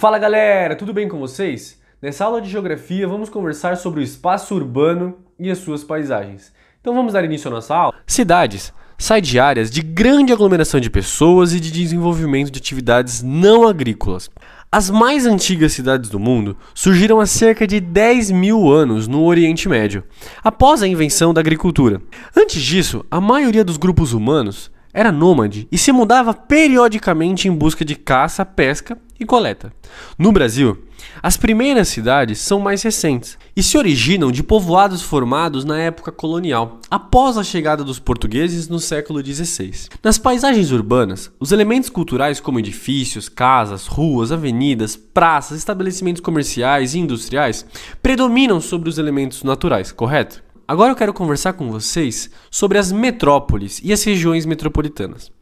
Fala galera, tudo bem com vocês? Nessa aula de geografia vamos conversar sobre o espaço urbano e as suas paisagens. Então vamos dar início à nossa aula? Cidades saem de áreas de grande aglomeração de pessoas e de desenvolvimento de atividades não agrícolas. As mais antigas cidades do mundo surgiram há cerca de 10 mil anos no Oriente Médio, após a invenção da agricultura. Antes disso, a maioria dos grupos humanos era nômade e se mudava periodicamente em busca de caça, pesca e coleta. No Brasil, as primeiras cidades são mais recentes e se originam de povoados formados na época colonial, após a chegada dos portugueses no século XVI. Nas paisagens urbanas, os elementos culturais como edifícios, casas, ruas, avenidas, praças, estabelecimentos comerciais e industriais predominam sobre os elementos naturais, correto? Agora eu quero conversar com vocês sobre as metrópoles e as regiões metropolitanas.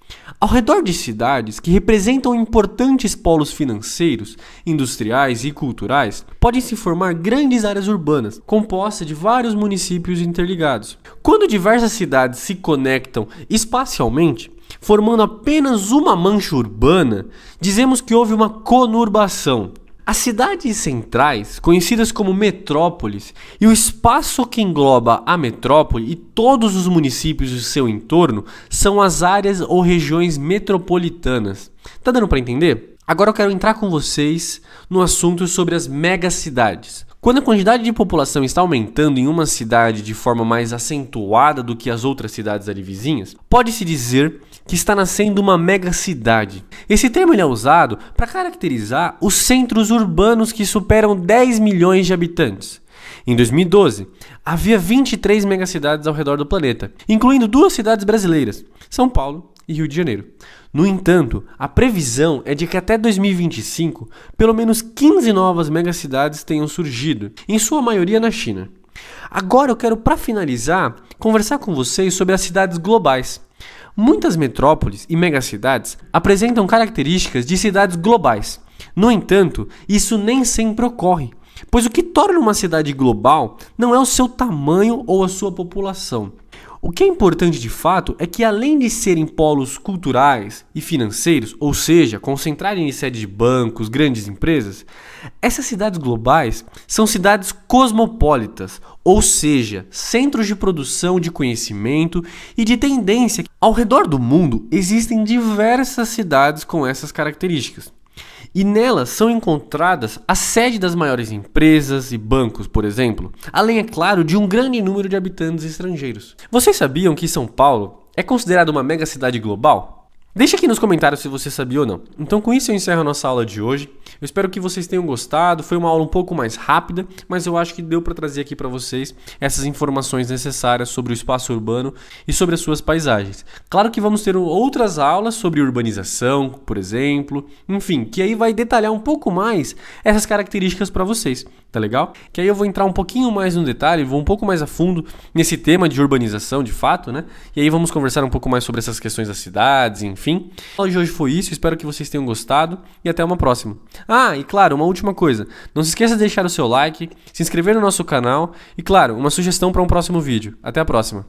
Ao redor de cidades que representam importantes polos financeiros, industriais e culturais, podem se formar grandes áreas urbanas, compostas de vários municípios interligados. Quando diversas cidades se conectam espacialmente, formando apenas uma mancha urbana, dizemos que houve uma conurbação. As cidades centrais, conhecidas como metrópoles, e o espaço que engloba a metrópole e todos os municípios do seu entorno são as áreas ou regiões metropolitanas. Tá dando para entender? Agora eu quero entrar com vocês no assunto sobre as megacidades. Quando a quantidade de população está aumentando em uma cidade de forma mais acentuada do que as outras cidades ali vizinhas, pode-se dizer que está nascendo uma megacidade. Esse termo é usado para caracterizar os centros urbanos que superam 10 milhões de habitantes. Em 2012, havia 23 megacidades ao redor do planeta, incluindo duas cidades brasileiras, São Paulo e Rio de Janeiro. No entanto, a previsão é de que até 2025, pelo menos 15 novas megacidades tenham surgido, em sua maioria na China. Agora eu quero, para finalizar, conversar com vocês sobre as cidades globais. Muitas metrópoles e megacidades apresentam características de cidades globais. No entanto, isso nem sempre ocorre, pois o que torna uma cidade global não é o seu tamanho ou a sua população. O que é importante de fato é que, além de serem polos culturais e financeiros, ou seja, concentrarem em sede de bancos, grandes empresas, essas cidades globais são cidades cosmopolitas, ou seja, centros de produção de conhecimento e de tendência. Ao redor do mundo existem diversas cidades com essas características. E nelas são encontradas a sede das maiores empresas e bancos, por exemplo, além, é claro, de um grande número de habitantes estrangeiros. Vocês sabiam que São Paulo é considerada uma mega cidade global? Deixa aqui nos comentários se você sabia ou não. Então com isso eu encerro a nossa aula de hoje. Eu espero que vocês tenham gostado. Foi uma aula um pouco mais rápida, mas eu acho que deu para trazer aqui para vocês essas informações necessárias sobre o espaço urbano e sobre as suas paisagens. Claro que vamos ter outras aulas sobre urbanização, por exemplo, enfim, que aí vai detalhar um pouco mais essas características para vocês, tá legal? Que aí eu vou entrar um pouquinho mais no detalhe, vou um pouco mais a fundo nesse tema de urbanização, de fato, né? E aí vamos conversar um pouco mais sobre essas questões das cidades, enfim, fim. A aula de hoje foi isso, espero que vocês tenham gostado e até uma próxima. Ah, e claro, uma última coisa. Não se esqueça de deixar o seu like, se inscrever no nosso canal e, claro, uma sugestão para um próximo vídeo. Até a próxima.